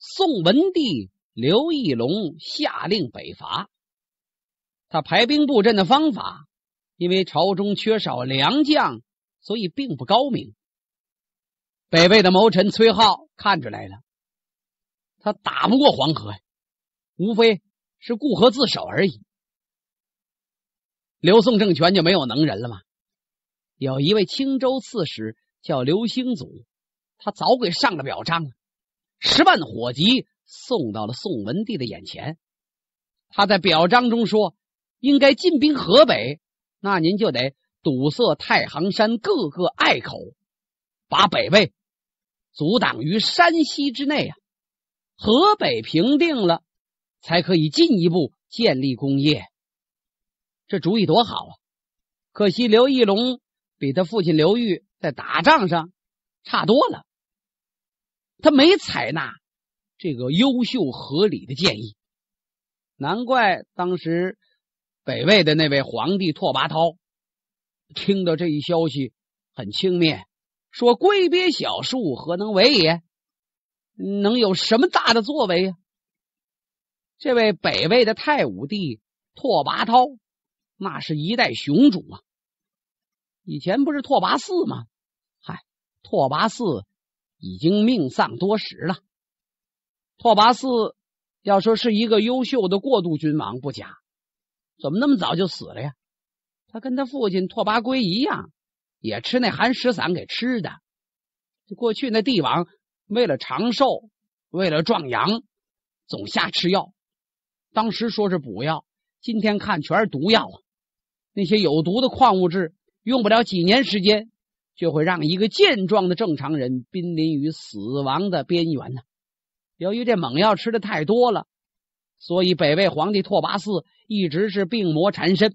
宋文帝刘义隆下令北伐，他排兵布阵的方法，因为朝中缺少良将，所以并不高明。北魏的谋臣崔浩看出来了，他打不过黄河，无非是固河自守而已。刘宋政权就没有能人了吗？有一位青州刺史叫刘兴祖，他早给上了表彰了。十万火急送到了宋文帝的眼前。他在表彰中说：“应该进兵河北，那您就得堵塞太行山各个隘口，把北魏阻挡于山西之内啊。河北平定了，才可以进一步建立功业。这主意多好啊！可惜刘义隆比他父亲刘裕在打仗上差多了。”他没采纳这个优秀合理的建议，难怪当时北魏的那位皇帝拓跋焘听到这一消息很轻蔑，说：“龟鳖小树何能为也？能有什么大的作为呀？”这位北魏的太武帝拓跋焘，那是一代雄主啊！以前不是拓跋嗣吗？嗨，拓跋嗣。已经命丧多时了。拓跋嗣要说是一个优秀的过渡君王不假，怎么那么早就死了呀？他跟他父亲拓跋圭一样，也吃那寒食散给吃的。过去那帝王为了长寿，为了壮阳，总瞎吃药。当时说是补药，今天看全是毒药啊！那些有毒的矿物质，用不了几年时间。就会让一个健壮的正常人濒临于死亡的边缘呢。由于这猛药吃的太多了，所以北魏皇帝拓跋嗣一直是病魔缠身。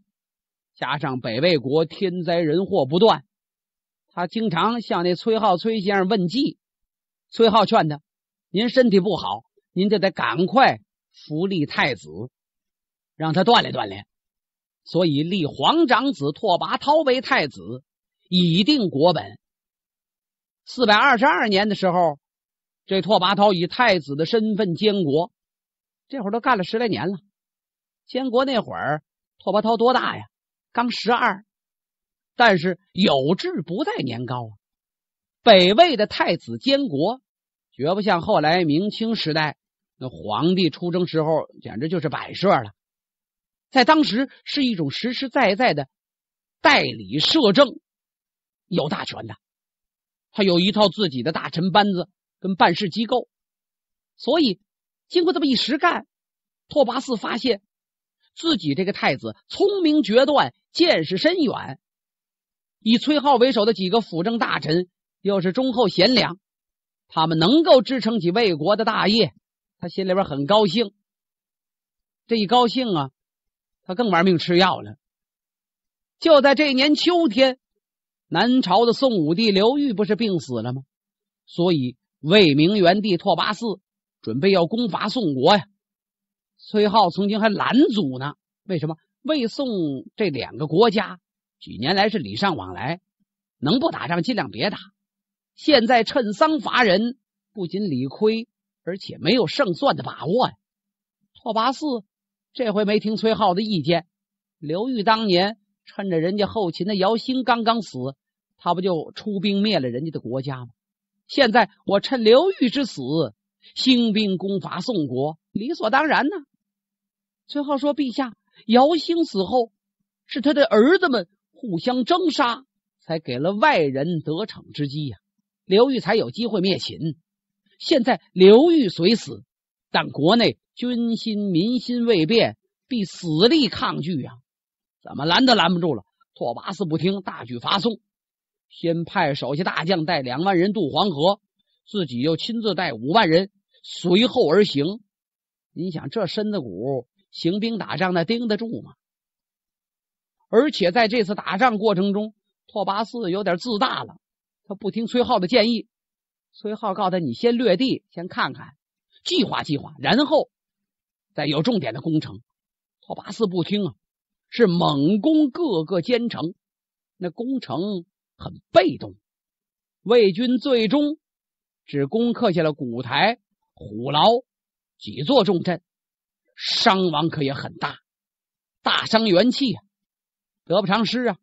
加上北魏国天灾人祸不断，他经常向那崔浩崔先生问计。崔浩劝他：“您身体不好，您就得赶快扶立太子，让他锻炼锻炼。”所以立皇长子拓跋焘为太子。以定国本。四百二十二年的时候，这拓跋焘以太子的身份监国，这会儿都干了十来年了。监国那会儿，拓跋焘多大呀？刚十二。但是有志不在年高啊。北魏的太子监国，绝不像后来明清时代那皇帝出征时候，简直就是摆设了。在当时是一种实实在在的代理摄政。有大权的，他有一套自己的大臣班子跟办事机构，所以经过这么一实干，拓跋嗣发现自己这个太子聪明决断，见识深远。以崔浩为首的几个辅政大臣又是忠厚贤良，他们能够支撑起魏国的大业，他心里边很高兴。这一高兴啊，他更玩命吃药了。就在这年秋天。南朝的宋武帝刘裕不是病死了吗？所以魏明元帝拓跋嗣准备要攻伐宋国呀。崔浩曾经还拦阻呢，为什么？魏宋这两个国家几年来是礼尚往来，能不打仗尽量别打。现在趁丧伐人，不仅理亏，而且没有胜算的把握呀。拓跋嗣这回没听崔浩的意见，刘裕当年。趁着人家后秦的姚兴刚刚死，他不就出兵灭了人家的国家吗？现在我趁刘裕之死兴兵攻伐宋国，理所当然呢。崔浩说：“陛下，姚兴死后是他的儿子们互相争杀，才给了外人得逞之机呀。刘裕才有机会灭秦。现在刘裕虽死，但国内军心民心未变，必死力抗拒呀。”怎么拦都拦不住了。拓跋嗣不听，大举伐宋，先派手下大将带两万人渡黄河，自己又亲自带五万人随后而行。你想，这身子骨行兵打仗，那盯得住吗？而且在这次打仗过程中，拓跋嗣有点自大了，他不听崔浩的建议。崔浩告诉他：“你先略地，先看看计划计划，然后再有重点的工程。”拓跋嗣不听啊。是猛攻各个坚城，那攻城很被动，魏军最终只攻克下了古台、虎牢几座重镇，伤亡可也很大，大伤元气，得不偿失啊！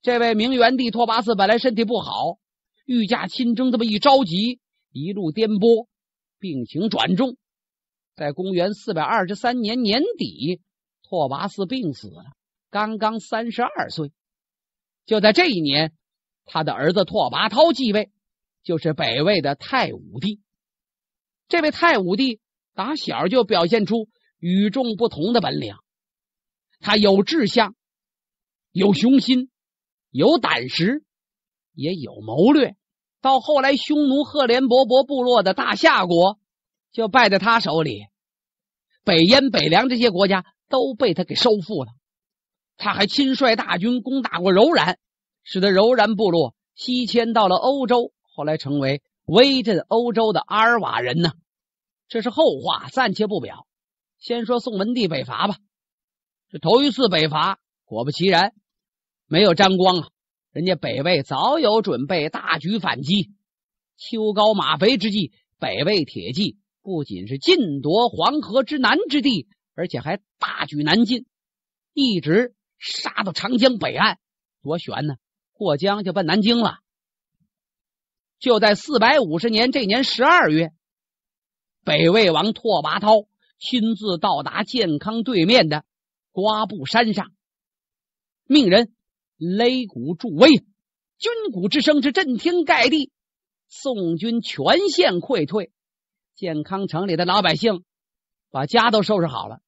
这位明元帝拓跋嗣本来身体不好，御驾亲征，这么一着急，一路颠簸，病情转重，在公元四百二十三年年底。拓跋嗣病死了，刚刚三十二岁。就在这一年，他的儿子拓跋焘继位，就是北魏的太武帝。这位太武帝打小就表现出与众不同的本领，他有志向，有雄心，有胆识，也有谋略。到后来，匈奴赫连勃勃部落的大夏国就败在他手里，北燕、北凉这些国家。都被他给收复了。他还亲率大军攻打过柔然，使得柔然部落西迁到了欧洲，后来成为威震欧洲的阿尔瓦人呢。这是后话，暂且不表。先说宋文帝北伐吧。这头一次北伐，果不其然，没有沾光啊。人家北魏早有准备，大举反击。秋高马肥之际，北魏铁骑不仅是尽夺黄河之南之地。而且还大举南进，一直杀到长江北岸，多悬呢！过江就奔南京了。就在四百五十年这年十二月，北魏王拓跋焘亲自到达健康对面的瓜布山上，命人擂鼓助威，军鼓之声之震天盖地，宋军全线溃退。健康城里的老百姓。把家都收拾好了，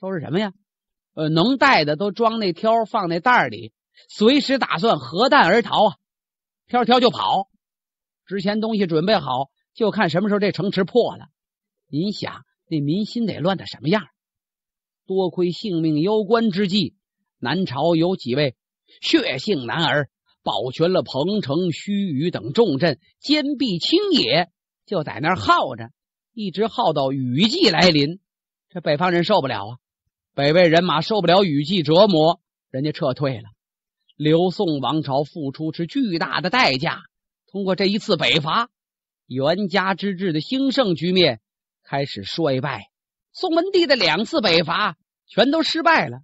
收拾什么呀？呃，能带的都装那挑，放那袋儿里，随时打算核弹而逃啊！挑挑就跑，值钱东西准备好，就看什么时候这城池破了。您想，那民心得乱到什么样？多亏性命攸关之际，南朝有几位血性男儿保全了彭城、盱眙等重镇，坚壁清野，就在那儿耗着。一直耗到雨季来临，这北方人受不了啊！北魏人马受不了雨季折磨，人家撤退了。刘宋王朝付出是巨大的代价。通过这一次北伐，袁家之治的兴盛局面开始衰败。宋文帝的两次北伐全都失败了，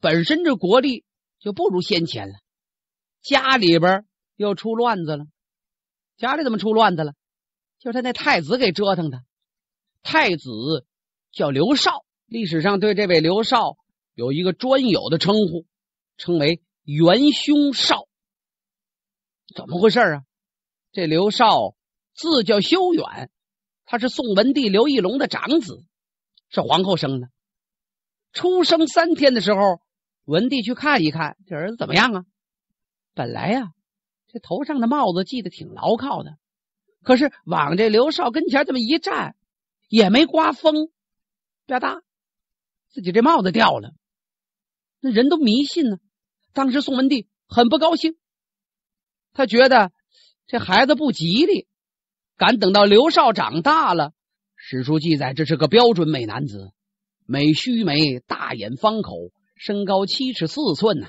本身这国力就不如先前了，家里边又出乱子了。家里怎么出乱子了？就是他那太子给折腾的，太子叫刘少，历史上对这位刘少有一个专有的称呼，称为元凶少。怎么回事啊？这刘少字叫修远，他是宋文帝刘义隆的长子，是皇后生的。出生三天的时候，文帝去看一看这儿子怎么样啊？本来呀，这头上的帽子系得挺牢靠的。可是往这刘少跟前这么一站，也没刮风，啪嗒，自己这帽子掉了。那人都迷信呢。当时宋文帝很不高兴，他觉得这孩子不吉利。敢等到刘少长大了，史书记载这是个标准美男子，美须眉，大眼方口，身高七尺四寸呢。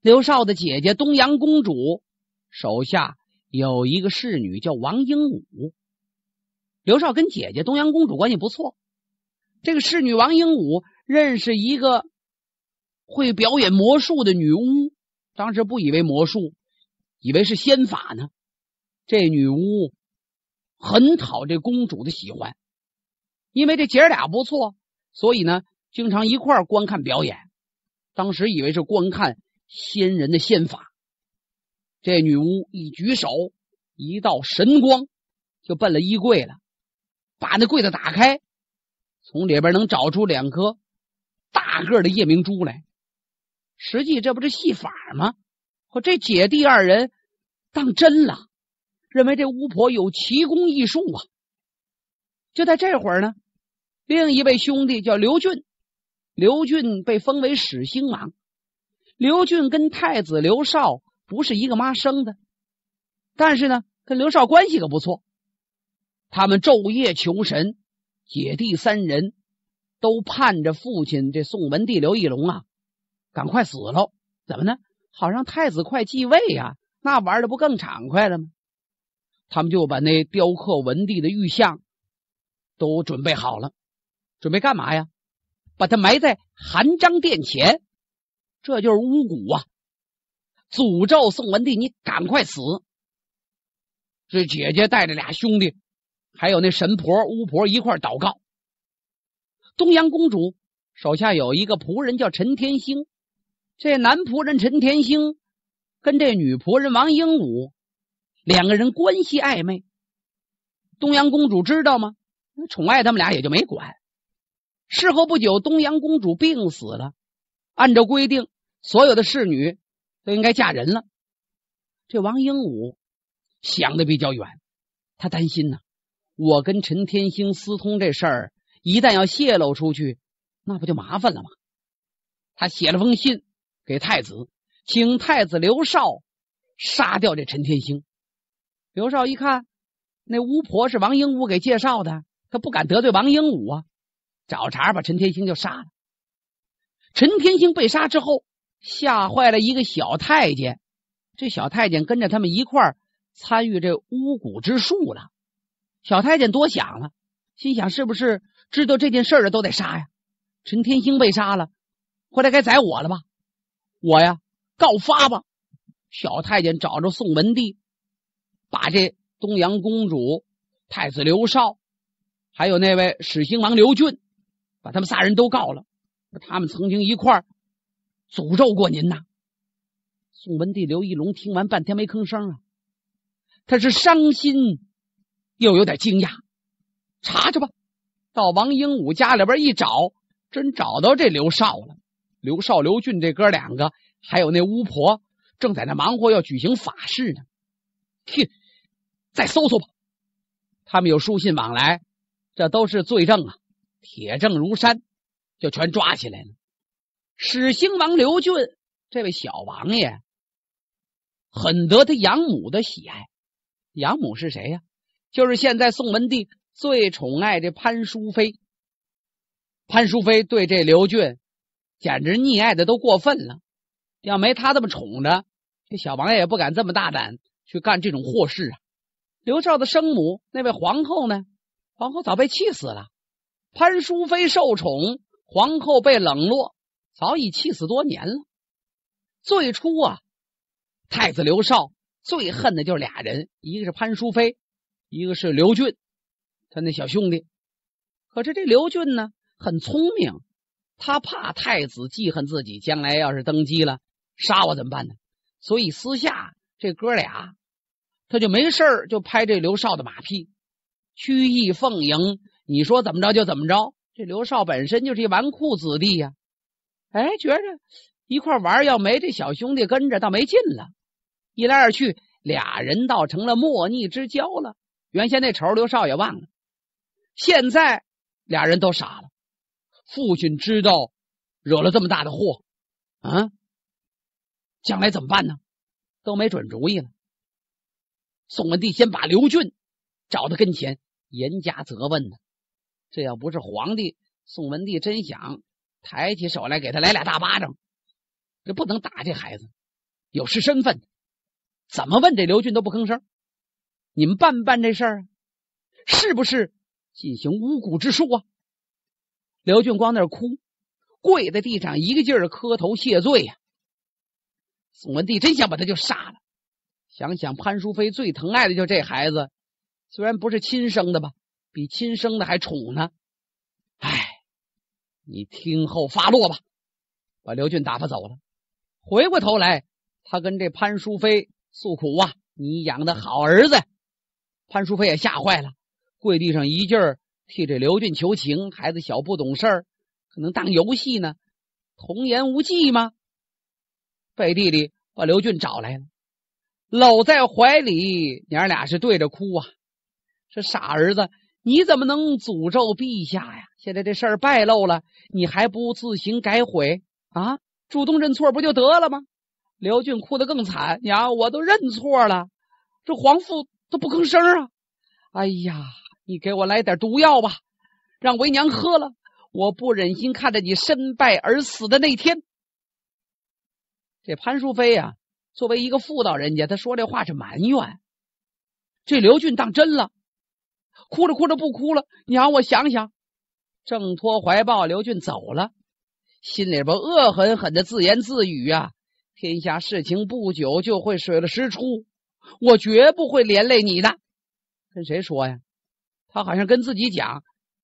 刘少的姐姐东阳公主手下。有一个侍女叫王英武，刘少跟姐姐东阳公主关系不错。这个侍女王英武认识一个会表演魔术的女巫，当时不以为魔术，以为是仙法呢。这女巫很讨这公主的喜欢，因为这姐儿俩不错，所以呢经常一块儿观看表演。当时以为是观看仙人的仙法。这女巫一举手，一道神光就奔了衣柜了，把那柜子打开，从里边能找出两颗大个的夜明珠来。实际这不是戏法吗？我这姐弟二人当真了，认为这巫婆有奇功异术啊。就在这会儿呢，另一位兄弟叫刘俊，刘俊被封为史兴王。刘俊跟太子刘少。不是一个妈生的，但是呢，跟刘少关系可不错。他们昼夜求神，姐弟三人都盼着父亲这宋文帝刘义隆啊，赶快死喽！怎么呢？好让太子快继位呀，那玩的不更畅快了吗？他们就把那雕刻文帝的玉像都准备好了，准备干嘛呀？把它埋在韩章殿前，这就是巫蛊啊。诅咒宋文帝，你赶快死！这姐姐带着俩兄弟，还有那神婆、巫婆一块祷告。东阳公主手下有一个仆人叫陈天星，这男仆人陈天星跟这女仆人王英武两个人关系暧昧。东阳公主知道吗？宠爱他们俩也就没管。事后不久，东阳公主病死了。按照规定，所有的侍女。应该嫁人了。这王英武想的比较远，他担心呢。我跟陈天星私通这事儿，一旦要泄露出去，那不就麻烦了吗？他写了封信给太子，请太子刘少杀掉这陈天星。刘少一看那巫婆是王英武给介绍的，他不敢得罪王英武啊，找茬把陈天星就杀了。陈天星被杀之后。吓坏了一个小太监，这小太监跟着他们一块儿参与这巫蛊之术了。小太监多想了，心想是不是知道这件事的都得杀呀？陈天兴被杀了，回来该宰我了吧？我呀，告发吧。小太监找着宋文帝，把这东阳公主、太子刘绍，还有那位始兴王刘俊，把他们仨人都告了。他们曾经一块儿。诅咒过您呐！宋文帝刘义隆听完半天没吭声啊，他是伤心又有点惊讶。查去吧，到王英武家里边一找，真找到这刘少了。刘少、刘俊这哥两个，还有那巫婆，正在那忙活要举行法事呢。哼，再搜搜吧，他们有书信往来，这都是罪证啊，铁证如山，就全抓起来了。始兴王刘俊这位小王爷很得他养母的喜爱，养母是谁呀？就是现在宋文帝最宠爱这潘淑妃。潘淑妃对这刘俊简直溺爱的都过分了，要没他这么宠着，这小王爷也不敢这么大胆去干这种祸事啊。刘绍的生母那位皇后呢？皇后早被气死了。潘淑妃受宠，皇后被冷落。早已气死多年了。最初啊，太子刘少最恨的就是俩人，一个是潘淑妃，一个是刘俊，他那小兄弟。可是这刘俊呢，很聪明，他怕太子记恨自己，将来要是登基了杀我怎么办呢？所以私下这哥俩，他就没事就拍这刘少的马屁，曲意奉迎。你说怎么着就怎么着。这刘少本身就是一纨绔子弟呀。哎，觉着一块玩要没这小兄弟跟着，倒没劲了。一来二去，俩人倒成了莫逆之交了。原先那仇，刘少也忘了。现在俩人都傻了。父亲知道惹了这么大的祸，啊，将来怎么办呢？都没准主意了。宋文帝先把刘俊找到跟前，严加责问呢。这要不是皇帝，宋文帝真想。抬起手来给他来俩大巴掌，这不能打这孩子，有失身份。怎么问这刘俊都不吭声。你们办不办这事儿？是不是进行巫蛊之术啊？刘俊光那哭，跪在地上一个劲儿磕头谢罪呀。宋文帝真想把他就杀了。想想潘淑妃最疼爱的就这孩子，虽然不是亲生的吧，比亲生的还宠呢。唉。你听候发落吧，把刘俊打发走了。回过头来，他跟这潘淑妃诉苦啊：“你养的好儿子。”潘淑妃也吓坏了，跪地上一劲儿替这刘俊求情：“孩子小不懂事儿，可能当游戏呢，童言无忌吗？”背地里把刘俊找来了，搂在怀里，娘俩是对着哭啊：“这傻儿子！”你怎么能诅咒陛下呀？现在这事败露了，你还不自行改悔啊？主动认错不就得了吗？刘俊哭得更惨，娘，我都认错了，这皇父都不吭声啊！哎呀，你给我来点毒药吧，让为娘喝了，我不忍心看着你身败而死的那天。这潘淑妃呀，作为一个妇道人家，她说这话是埋怨，这刘俊当真了。哭着哭着不哭了，娘，我想想，挣脱怀抱，刘俊走了，心里边恶狠狠的自言自语啊！天下事情不久就会水落石出，我绝不会连累你的。跟谁说呀？他好像跟自己讲，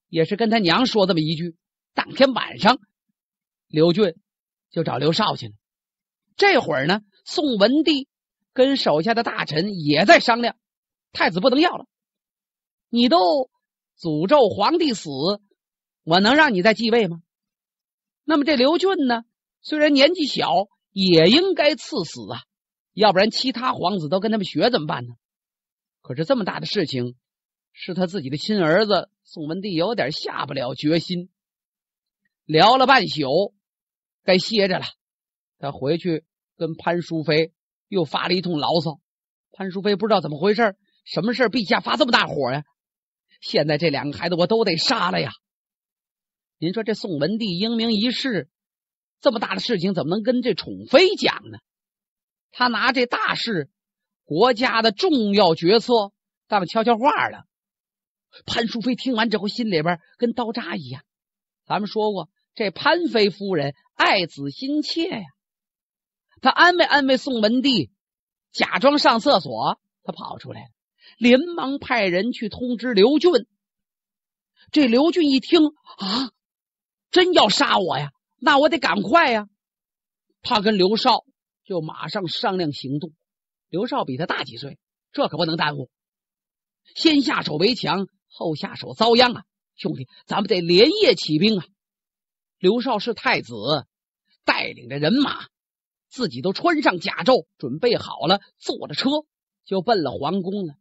也是跟他娘说这么一句。当天晚上，刘俊就找刘少去了。这会儿呢，宋文帝跟手下的大臣也在商量，太子不能要了。你都诅咒皇帝死，我能让你再继位吗？那么这刘俊呢？虽然年纪小，也应该赐死啊！要不然其他皇子都跟他们学怎么办呢？可是这么大的事情，是他自己的亲儿子，宋文帝有点下不了决心。聊了半宿，该歇着了。他回去跟潘淑妃又发了一通牢骚。潘淑妃不知道怎么回事，什么事？陛下发这么大火呀？现在这两个孩子我都得杀了呀！您说这宋文帝英明一世，这么大的事情怎么能跟这宠妃讲呢？他拿这大事、国家的重要决策当悄悄话了。潘淑妃听完之后，心里边跟刀扎一样。咱们说过，这潘妃夫人爱子心切呀，他安慰安慰宋文帝，假装上厕所，他跑出来了。连忙派人去通知刘俊。这刘俊一听啊，真要杀我呀？那我得赶快呀，他跟刘少就马上商量行动。刘少比他大几岁，这可不能耽误。先下手为强，后下手遭殃啊！兄弟，咱们得连夜起兵啊！刘少是太子，带领着人马，自己都穿上甲胄，准备好了，坐着车就奔了皇宫了。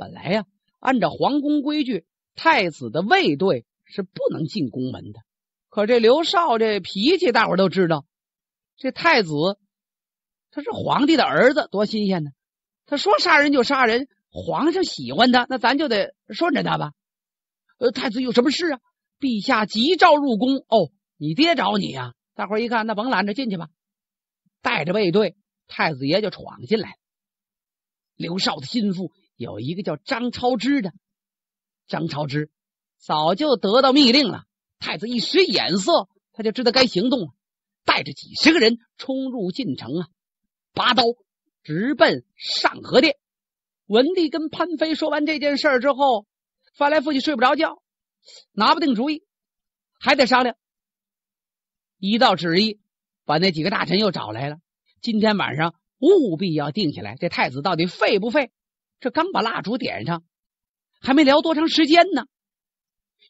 本来呀，按照皇宫规矩，太子的卫队是不能进宫门的。可这刘少这脾气，大伙都知道。这太子他是皇帝的儿子，多新鲜呢！他说杀人就杀人，皇上喜欢他，那咱就得顺着他吧。呃，太子有什么事啊？陛下急召入宫哦，你爹找你呀！大伙一看，那甭拦着，进去吧。带着卫队，太子爷就闯进来。刘少的心腹。有一个叫张超之的，张超之早就得到密令了。太子一使眼色，他就知道该行动了，带着几十个人冲入晋城啊，拔刀直奔上河殿。文帝跟潘妃说完这件事儿之后，翻来覆去睡不着觉，拿不定主意，还得商量。一道旨意把那几个大臣又找来了。今天晚上务必要定下来，这太子到底废不废？这刚把蜡烛点上，还没聊多长时间呢，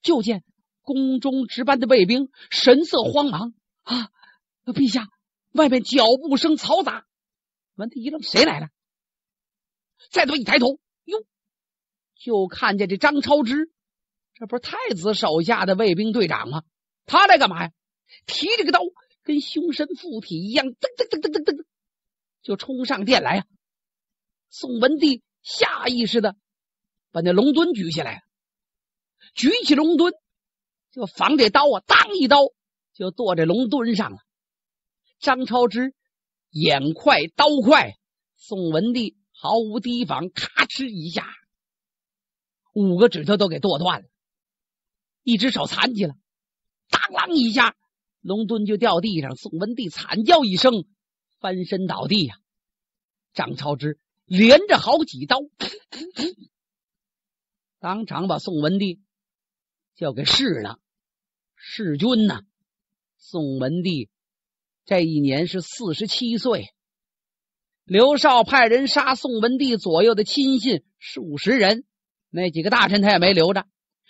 就见宫中值班的卫兵神色慌忙啊！陛下，外面脚步声嘈杂。文帝一愣，谁来了？再这么一抬头，哟，就看见这张超之，这不是太子手下的卫兵队长吗？他来干嘛呀？提着个刀，跟凶神附体一样，噔噔噔噔噔噔，就冲上殿来啊！宋文帝。下意识的把那龙墩举起来，举起龙墩就防这刀啊！当一刀就剁这龙墩上了。张超之眼快刀快，宋文帝毫无提防，咔哧一下，五个指头都给剁断了，一只手残疾了。当啷一下，龙墩就掉地上，宋文帝惨叫一声，翻身倒地呀！张超之。连着好几刀，当场把宋文帝就给侍了。弑君呢。宋文帝这一年是四十七岁。刘少派人杀宋文帝左右的亲信数十人，那几个大臣他也没留着。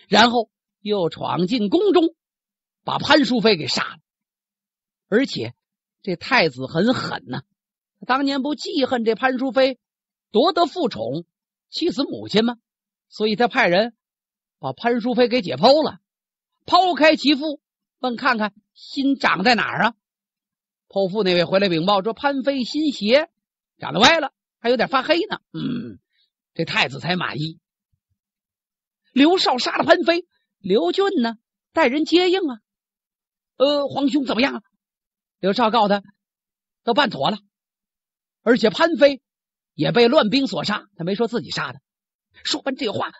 然后又闯进宫中，把潘淑妃给杀了。而且这太子很狠呐，当年不记恨这潘淑妃。夺得父宠，气死母亲吗？所以他派人把潘淑妃给解剖了，剖开其腹，问看看心长在哪儿啊？剖腹那位回来禀报说，潘妃心邪，长得歪了，还有点发黑呢。嗯，这太子才满意。刘少杀了潘妃，刘俊呢，带人接应啊。呃，皇兄怎么样？刘少告他，都办妥了，而且潘妃。也被乱兵所杀，他没说自己杀的。说完这话，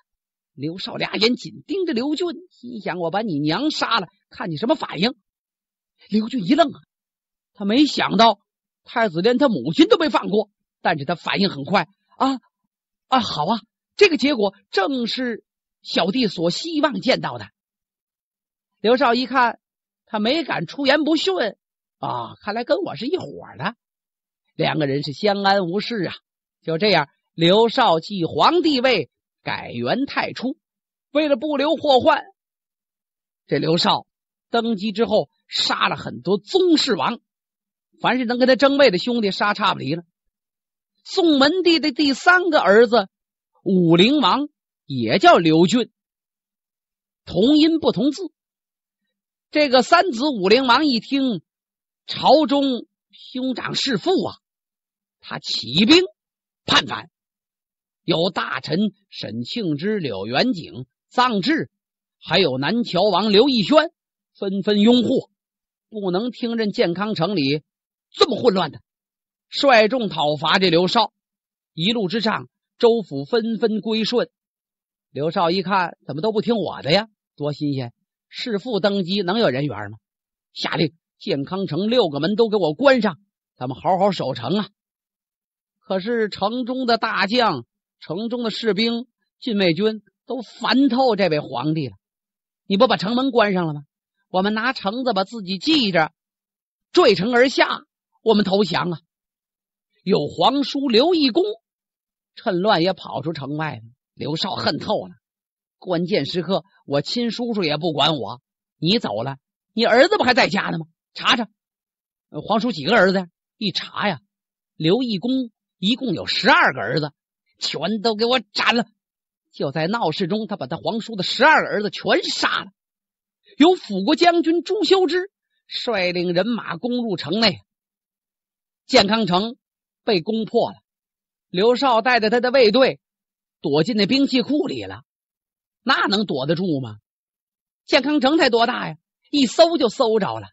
刘少俩眼紧盯着刘俊，心想：“我把你娘杀了，看你什么反应。”刘俊一愣，啊，他没想到太子连他母亲都没放过，但是他反应很快啊啊！好啊，这个结果正是小弟所希望见到的。刘少一看，他没敢出言不逊啊，看来跟我是一伙的，两个人是相安无事啊。就这样，刘少继皇帝位，改元太初。为了不留祸患，这刘少登基之后杀了很多宗室王，凡是能跟他争位的兄弟杀差不离了。宋文帝的第三个儿子武陵王，也叫刘俊，同音不同字。这个三子武陵王一听，朝中兄长弑父啊，他起兵。判反，有大臣沈庆之、柳元景、臧志，还有南桥王刘义轩纷纷拥护，不能听任健康城里这么混乱的，率众讨伐这刘绍。一路之上，州府纷纷归顺。刘绍一看，怎么都不听我的呀？多新鲜！弑父登基能有人缘吗？下令：健康城六个门都给我关上，咱们好好守城啊。可是城中的大将、城中的士兵、禁卫军都烦透这位皇帝了。你不把城门关上了吗？我们拿绳子把自己系着，坠城而下，我们投降啊！有皇叔刘义恭趁乱也跑出城外了。刘少恨透了。关键时刻，我亲叔叔也不管我。你走了，你儿子不还在家呢吗？查查，皇叔几个儿子？一查呀，刘义恭。一共有十二个儿子，全都给我斩了！就在闹市中，他把他皇叔的十二个儿子全杀了。由辅国将军朱修之率领人马攻入城内，健康城被攻破了。刘少带着他的卫队躲进那兵器库里了，那能躲得住吗？健康城才多大呀！一搜就搜着了，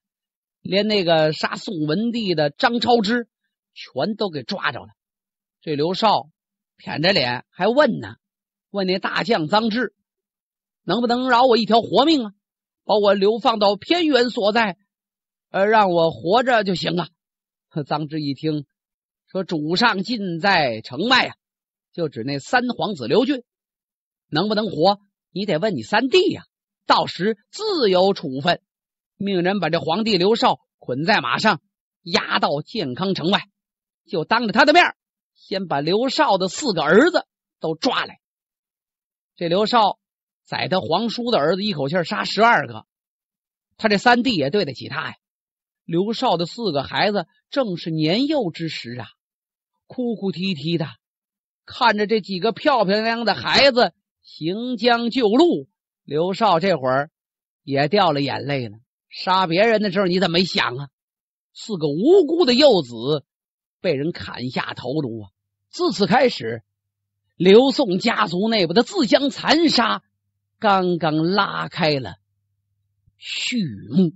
连那个杀宋文帝的张超之全都给抓着了。这刘少舔着脸还问呢，问那大将张志能不能饶我一条活命啊？把我流放到偏远所在，呃，让我活着就行啊！张 志一听，说：“主上近在城外啊，就指那三皇子刘俊能不能活？你得问你三弟呀，到时自有处分。”命人把这皇帝刘少捆在马上，押到健康城外，就当着他的面。先把刘少的四个儿子都抓来。这刘少宰他皇叔的儿子，一口气杀十二个，他这三弟也对得起他呀。刘少的四个孩子正是年幼之时啊，哭哭啼啼的看着这几个漂漂亮亮的孩子行将就路，刘少这会儿也掉了眼泪了。杀别人的时候你怎么没想啊？四个无辜的幼子。被人砍下头颅啊！自此开始，刘宋家族内部的自相残杀刚刚拉开了序幕。